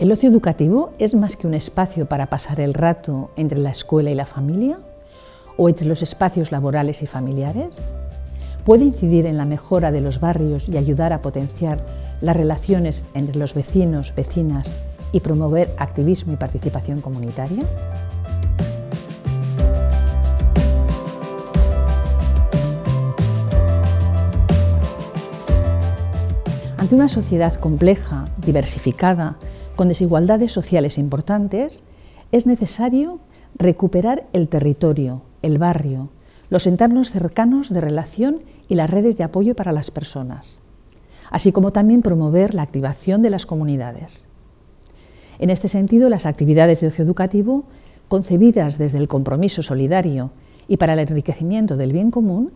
¿El ocio educativo es más que un espacio para pasar el rato entre la escuela y la familia? ¿O entre los espacios laborales y familiares? ¿Puede incidir en la mejora de los barrios y ayudar a potenciar las relaciones entre los vecinos, vecinas y promover activismo y participación comunitaria? Ante una sociedad compleja diversificada, con desigualdades sociales importantes, es necesario recuperar el territorio, el barrio, los entornos cercanos de relación y las redes de apoyo para las personas, así como también promover la activación de las comunidades. En este sentido, las actividades de ocio educativo, concebidas desde el compromiso solidario y para el enriquecimiento del bien común,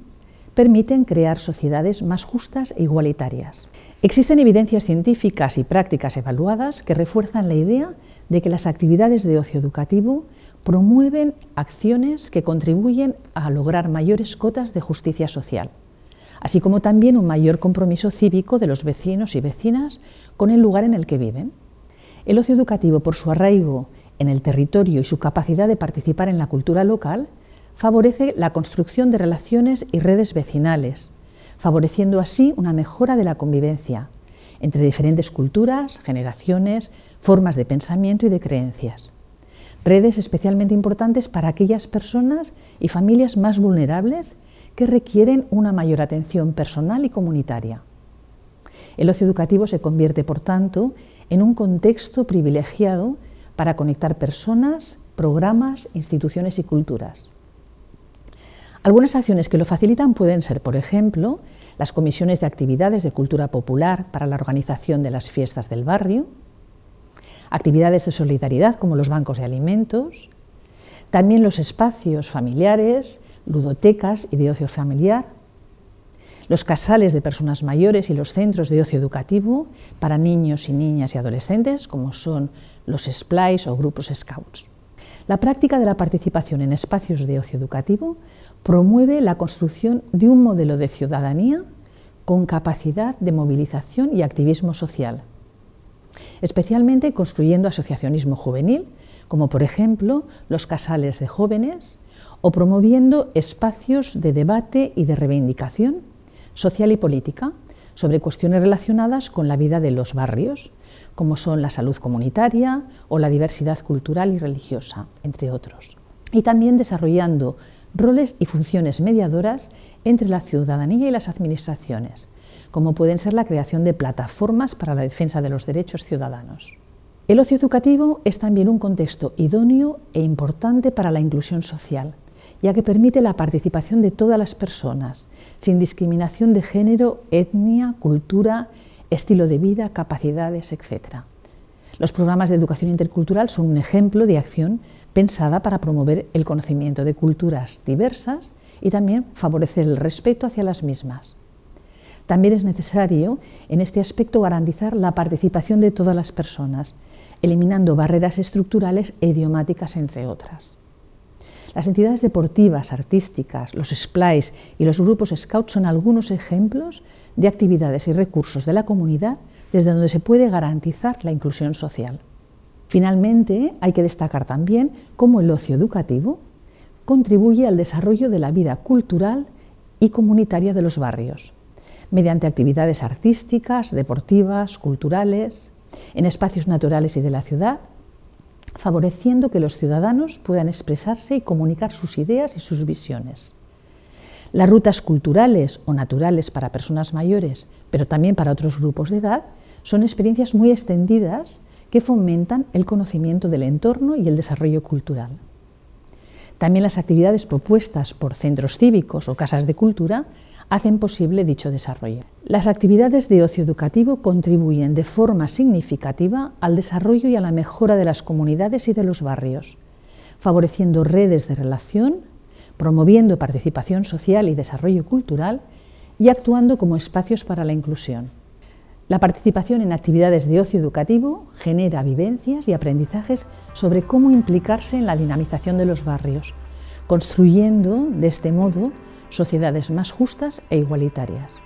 permiten crear sociedades más justas e igualitarias. Existen evidencias científicas y prácticas evaluadas que refuerzan la idea de que las actividades de ocio educativo promueven acciones que contribuyen a lograr mayores cotas de justicia social, así como también un mayor compromiso cívico de los vecinos y vecinas con el lugar en el que viven. El ocio educativo, por su arraigo en el territorio y su capacidad de participar en la cultura local, favorece la construcción de relaciones y redes vecinales, favoreciendo así una mejora de la convivencia entre diferentes culturas, generaciones, formas de pensamiento y de creencias. Redes especialmente importantes para aquellas personas y familias más vulnerables que requieren una mayor atención personal y comunitaria. El ocio educativo se convierte, por tanto, en un contexto privilegiado para conectar personas, programas, instituciones y culturas. Algunas acciones que lo facilitan pueden ser, por ejemplo, las comisiones de actividades de cultura popular para la organización de las fiestas del barrio, actividades de solidaridad como los bancos de alimentos, también los espacios familiares, ludotecas y de ocio familiar, los casales de personas mayores y los centros de ocio educativo para niños y niñas y adolescentes, como son los splice o grupos scouts. La práctica de la participación en espacios de ocio educativo promueve la construcción de un modelo de ciudadanía con capacidad de movilización y activismo social, especialmente construyendo asociacionismo juvenil, como por ejemplo los casales de jóvenes, o promoviendo espacios de debate y de reivindicación social y política, sobre cuestiones relacionadas con la vida de los barrios, como son la salud comunitaria o la diversidad cultural y religiosa, entre otros. Y también desarrollando roles y funciones mediadoras entre la ciudadanía y las administraciones, como pueden ser la creación de plataformas para la defensa de los derechos ciudadanos. El ocio educativo es también un contexto idóneo e importante para la inclusión social, ya que permite la participación de todas las personas, sin discriminación de género, etnia, cultura, estilo de vida, capacidades, etc. Los programas de educación intercultural son un ejemplo de acción pensada para promover el conocimiento de culturas diversas y también favorecer el respeto hacia las mismas. También es necesario, en este aspecto, garantizar la participación de todas las personas, eliminando barreras estructurales e idiomáticas, entre otras. Las entidades deportivas, artísticas, los splice y los grupos scout son algunos ejemplos de actividades y recursos de la comunidad desde donde se puede garantizar la inclusión social. Finalmente, hay que destacar también cómo el ocio educativo contribuye al desarrollo de la vida cultural y comunitaria de los barrios, mediante actividades artísticas, deportivas, culturales, en espacios naturales y de la ciudad, favoreciendo que los ciudadanos puedan expresarse y comunicar sus ideas y sus visiones. Las rutas culturales o naturales para personas mayores, pero también para otros grupos de edad, son experiencias muy extendidas que fomentan el conocimiento del entorno y el desarrollo cultural. También las actividades propuestas por centros cívicos o casas de cultura hacen posible dicho desarrollo. Las actividades de ocio educativo contribuyen de forma significativa al desarrollo y a la mejora de las comunidades y de los barrios, favoreciendo redes de relación, promoviendo participación social y desarrollo cultural y actuando como espacios para la inclusión. La participación en actividades de ocio educativo genera vivencias y aprendizajes sobre cómo implicarse en la dinamización de los barrios, construyendo de este modo sociedades más justas e igualitarias.